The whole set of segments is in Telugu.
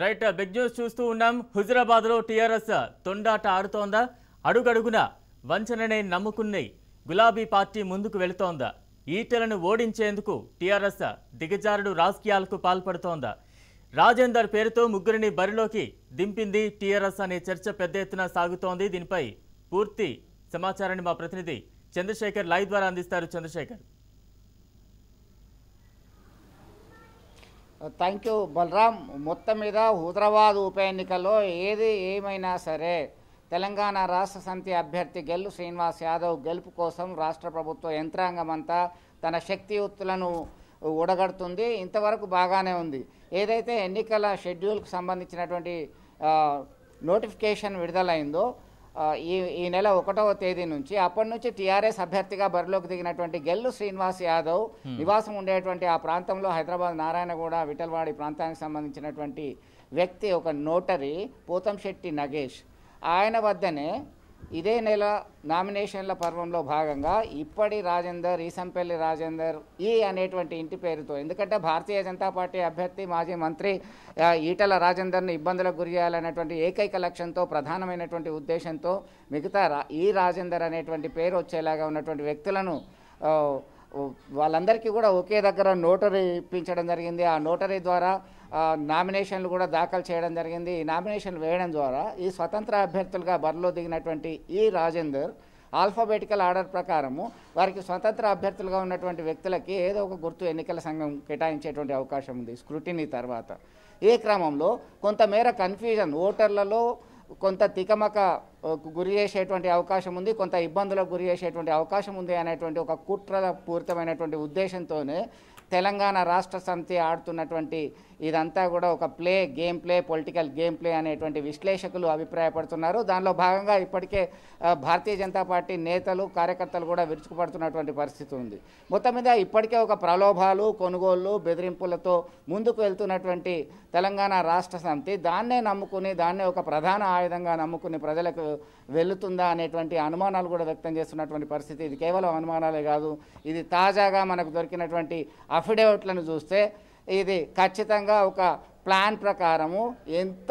రైట్ బిగ్ న్యూస్ చూస్తూ ఉన్నాం హుజరాబాద్లో టీఆర్ఎస్ తొండాట ఆడుతోందా అడుగడుగున వంచననే నమ్ముకున్నై గులాబీ పార్టీ ముందుకు వెళుతోందా ఈటలను ఓడించేందుకు టీఆర్ఎస్ దిగజారుడు రాజకీయాలకు పాల్పడుతోందా రాజేందర్ పేరుతో ముగ్గురిని బరిలోకి దింపింది టీఆర్ఎస్ అనే చర్చ పెద్ద ఎత్తున సాగుతోంది దీనిపై పూర్తి సమాచారాన్ని మా ప్రతినిధి చంద్రశేఖర్ లైవ్ ద్వారా అందిస్తారు చంద్రశేఖర్ థ్యాంక్ యూ బలరాం మొత్తం మీద హైదరాబాద్ ఉప ఎన్నికల్లో ఏది ఏమైనా సరే తెలంగాణ రాష్ట్ర సమితి అభ్యర్థి గెల్లు శ్రీనివాస్ యాదవ్ గెలుపు కోసం రాష్ట్ర ప్రభుత్వ యంత్రాంగం అంతా తన శక్తియుక్తులను ఉడగడుతుంది ఇంతవరకు బాగానే ఉంది ఏదైతే ఎన్నికల షెడ్యూల్కు సంబంధించినటువంటి నోటిఫికేషన్ విడుదలైందో ఈ ఈ నెల ఒకటవ తేదీ నుంచి అప్పటి నుంచి టీఆర్ఎస్ అభ్యర్థిగా బరిలోకి దిగినటువంటి గెల్లు శ్రీనివాస్ యాదవ్ hmm. నివాసం ఉండేటువంటి ఆ ప్రాంతంలో హైదరాబాద్ నారాయణగూడ విఠల్వాడి ప్రాంతానికి సంబంధించినటువంటి వ్యక్తి ఒక నోటరీ పోతంశెట్టి నగేష్ ఆయన వద్దనే ఇదే నెల నామినేషన్ల పర్వంలో భాగంగా ఇప్పటి రాజేందర్ ఈసంపల్లి రాజేందర్ ఈ అనేటువంటి ఇంటి పేరుతో ఎందుకంటే భారతీయ జనతా పార్టీ అభ్యర్థి మాజీ మంత్రి ఈటల రాజేందర్ని ఇబ్బందులకు గురి చేయాలనేటువంటి ఏకైక లక్ష్యంతో ప్రధానమైనటువంటి ఉద్దేశంతో మిగతా ఈ రాజేందర్ అనేటువంటి పేరు వచ్చేలాగా ఉన్నటువంటి వ్యక్తులను వాళ్ళందరికీ కూడా ఒకే దగ్గర నోటరీ ఇప్పించడం జరిగింది ఆ నోటరీ ద్వారా నామినేషన్లు కూడా దాఖలు చేయడం జరిగింది ఈ నామినేషన్లు వేయడం ద్వారా ఈ స్వతంత్ర అభ్యర్థులుగా బరిలో దిగినటువంటి ఈ రాజేందర్ ఆల్ఫాబెటికల్ ఆర్డర్ ప్రకారము వారికి స్వతంత్ర అభ్యర్థులుగా ఉన్నటువంటి వ్యక్తులకి ఏదో ఒక గుర్తు ఎన్నికల సంఘం కేటాయించేటువంటి అవకాశం ఉంది స్క్రూటినీ తర్వాత ఈ క్రమంలో కొంతమేర కన్ఫ్యూజన్ ఓటర్లలో కొంత తికమక గురి చేసేటువంటి అవకాశం ఉంది కొంత ఇబ్బందులకు గురి చేసేటువంటి అవకాశం ఉంది అనేటువంటి ఒక కుట్ర పూరితమైనటువంటి ఉద్దేశంతోనే తెలంగాణ రాష్ట్ర సమితి ఆడుతున్నటువంటి ఇదంతా కూడా ఒక play game play political game play అనేటువంటి విశ్లేషకులు అభిప్రాయపడుతున్నారు దానిలో భాగంగా ఇప్పటికే భారతీయ జనతా పార్టీ నేతలు కార్యకర్తలు కూడా విరుచుకుపడుతున్నటువంటి పరిస్థితి ఉంది మొత్తం మీద ఇప్పటికే ఒక ప్రలోభాలు కొనుగోళ్ళు బెదిరింపులతో ముందుకు వెళ్తున్నటువంటి తెలంగాణ రాష్ట్ర సమితి దాన్నే నమ్ముకుని దాన్నే ఒక ప్రధాన ఆయుధంగా నమ్ముకుని ప్రజలకు వెళుతుందా అనేటువంటి అనుమానాలు కూడా వ్యక్తం చేస్తున్నటువంటి పరిస్థితి ఇది కేవలం అనుమానాలే కాదు ఇది తాజాగా మనకు దొరికినటువంటి అఫిడేవిట్లను చూస్తే ఇది ఖచ్చితంగా ఒక ప్లాన్ ప్రకారము ఎంత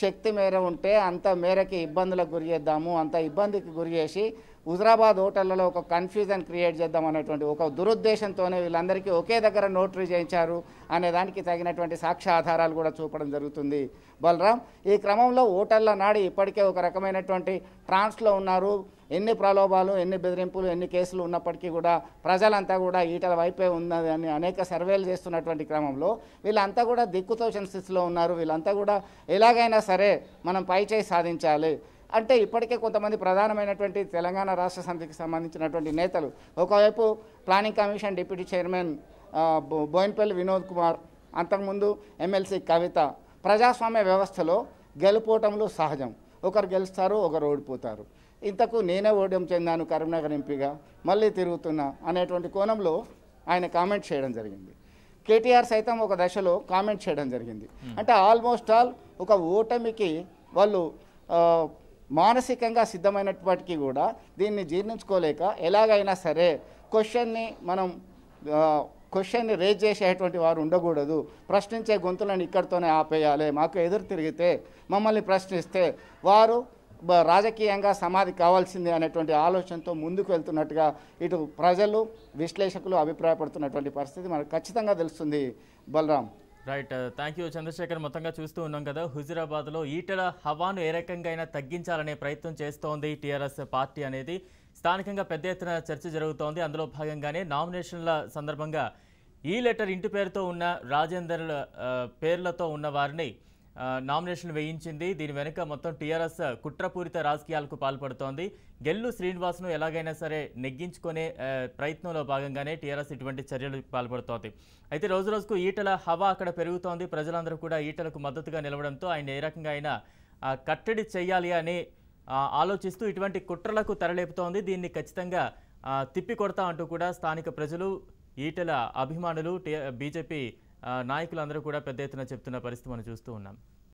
శక్తి మేర ఉంటే అంత మేరకి ఇబ్బందులకు గురి చేద్దాము అంత ఇబ్బందికి గురి చేసి హుజరాబాద్ హోటళ్లలో ఒక కన్ఫ్యూజన్ క్రియేట్ చేద్దాం అనేటువంటి ఒక దురుద్దేశంతోనే వీళ్ళందరికీ ఒకే దగ్గర నోటరీ చేయించారు అనే దానికి తగినటువంటి సాక్ష్య ఆధారాలు కూడా చూపడం జరుగుతుంది బలరాం ఈ క్రమంలో ఓటర్ల నాడి ఇప్పటికే ఒక రకమైనటువంటి ట్రాన్స్లో ఉన్నారు ఎన్ని ప్రలోభాలు ఎన్ని బెదిరింపులు ఎన్ని కేసులు ఉన్నప్పటికీ కూడా ప్రజలంతా కూడా ఈటల వైపే ఉన్నది అని అనేక సర్వేలు చేస్తున్నటువంటి క్రమంలో వీళ్ళంతా కూడా దిక్కుతోచిన స్థితిలో ఉన్నారు వీళ్ళంతా కూడా ఎలాగైనా సరే మనం పైచేయి సాధించాలి అంటే ఇప్పటికే కొంతమంది ప్రధానమైనటువంటి తెలంగాణ రాష్ట్ర సమితికి సంబంధించినటువంటి నేతలు ఒకవైపు planning commission deputy chairman Boinpalli Vinod Kumar అంతకుముందు ఎమ్మెల్సీ కవిత ప్రజాస్వామ్య వ్యవస్థలో గెలుపోవటంలో సహజం ఒకరు గెలుస్తారు ఒకరు ఓడిపోతారు ఇంతకు నేనే ఓడియం చెందాను కరీంనగర్ ఎంపీగా మళ్ళీ తిరుగుతున్నా అనేటువంటి కోణంలో ఆయన కామెంట్ చేయడం జరిగింది కేటీఆర్ సైతం ఒక దశలో కామెంట్ చేయడం జరిగింది అంటే ఆల్మోస్ట్ ఆల్ ఒక ఓటమికి వాళ్ళు మానసికంగా సిద్ధమైనప్పటికీ కూడా దీన్ని జీర్ణించుకోలేక ఎలాగైనా సరే క్వశ్చన్ని మనం క్వశ్చన్ని రేజ్ చేసేటువంటి వారు ఉండకూడదు ప్రశ్నించే గొంతులను ఇక్కడితోనే ఆపేయాలి మాకు ఎదురు తిరిగితే మమ్మల్ని ప్రశ్నిస్తే వారు రాజకీయంగా సమాధి కావాల్సింది అనేటువంటి ఆలోచనతో ముందుకు వెళ్తున్నట్టుగా ఇటు ప్రజలు విశ్లేషకులు అభిప్రాయపడుతున్నటువంటి పరిస్థితి మనకు ఖచ్చితంగా తెలుస్తుంది Balaram right thank you Chandrashekar మొత్తంగా చూస్తూ ఉన్నాం కదా హుజురాబాద్లో ఈటల హవాను ఏ రకంగా అయినా తగ్గించాలనే ప్రయత్నం చేస్తోంది టీఆర్ఎస్ పార్టీ అనేది స్థానికంగా పెద్ద ఎత్తున చర్చ జరుగుతోంది అందులో భాగంగానే నామినేషన్ల సందర్భంగా ఈ లెటర్ ఇంటి పేరుతో ఉన్న రాజేందర్ పేర్లతో ఉన్న వారిని నామినేషన్ వేయించింది దీని వెనుక మొత్తం టీఆర్ఎస్ కుట్రపూరిత రాజకీయాలకు పాల్పడుతోంది గెల్లు శ్రీనివాస్ను ఎలాగైనా సరే నెగ్గించుకునే ప్రయత్నంలో భాగంగానే టీఆర్ఎస్ ఇటువంటి చర్యలు పాల్పడుతోంది అయితే రోజు రోజుకు ఈటల హవా అక్కడ పెరుగుతోంది ప్రజలందరూ కూడా ఈటలకు మద్దతుగా నిలవడంతో ఆయన ఏ రకంగా అయినా కట్టడి చేయాలి అని ఆలోచిస్తూ ఇటువంటి కుట్రలకు తెరలేపుతోంది దీన్ని ఖచ్చితంగా తిప్పికొడతా అంటూ కూడా స్థానిక ప్రజలు ఈటల అభిమానులు బీజేపీ నాయకులందరూ కూడా పెద్ద ఎత్తున చెప్తున్న పరిస్థితి మనం చూస్తూ ఉన్నాం